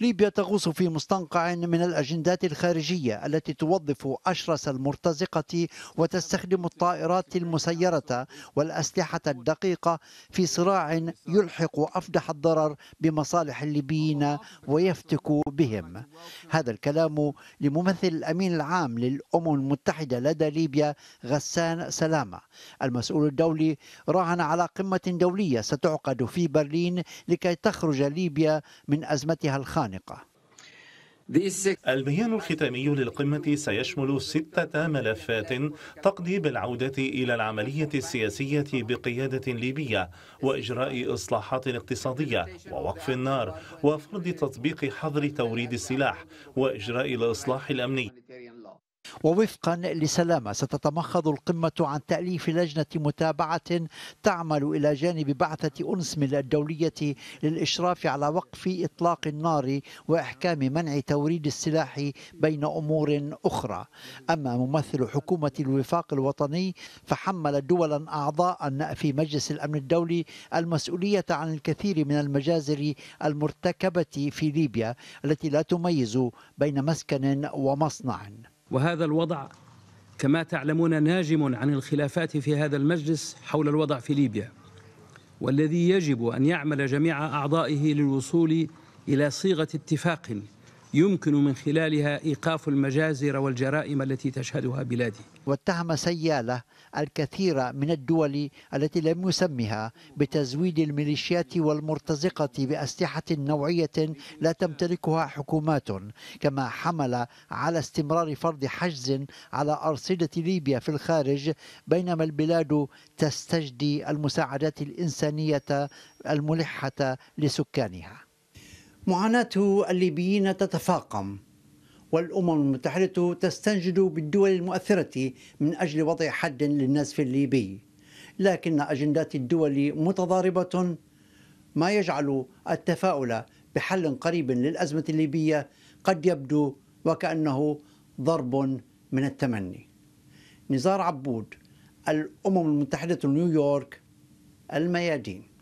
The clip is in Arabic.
ليبيا تغوص في مستنقع من الأجندات الخارجية التي توظف أشرس المرتزقة وتستخدم الطائرات المسيرة والأسلحة الدقيقة في صراع يلحق أفدح الضرر بمصالح الليبيين ويفتك بهم هذا الكلام لممثل الأمين العام للأمم المتحدة لدى ليبيا غسان سلامة المسؤول الدولي راهن على قمة دولية ستعقد في برلين لكي تخرج ليبيا من أزمتها الخام خانقة البيان الختامي للقمة سيشمل ستة ملفات تقضي بالعودة إلى العملية السياسية بقيادة ليبية وإجراء إصلاحات اقتصادية ووقف النار وفرض تطبيق حظر توريد السلاح وإجراء الإصلاح الأمني ووفقا لسلامة ستتمخض القمة عن تأليف لجنة متابعة تعمل إلى جانب بعثة أنسم الدولية للإشراف على وقف إطلاق النار وإحكام منع توريد السلاح بين أمور أخرى أما ممثل حكومة الوفاق الوطني فحمل دولا أعضاء في مجلس الأمن الدولي المسؤولية عن الكثير من المجازر المرتكبة في ليبيا التي لا تميز بين مسكن ومصنع وهذا الوضع كما تعلمون ناجم عن الخلافات في هذا المجلس حول الوضع في ليبيا والذي يجب أن يعمل جميع أعضائه للوصول إلى صيغة اتفاق يمكن من خلالها إيقاف المجازر والجرائم التي تشهدها بلادي واتهم سيالة الكثير من الدول التي لم يسمها بتزويد الميليشيات والمرتزقة بأسلحة نوعية لا تمتلكها حكومات كما حمل على استمرار فرض حجز على أرصدة ليبيا في الخارج بينما البلاد تستجدي المساعدات الإنسانية الملحة لسكانها معاناة الليبيين تتفاقم والأمم المتحدة تستنجد بالدول المؤثرة من أجل وضع حد للنزف الليبي لكن أجندات الدول متضاربة ما يجعل التفاؤل بحل قريب للأزمة الليبية قد يبدو وكأنه ضرب من التمني نزار عبود الأمم المتحدة نيويورك الميادين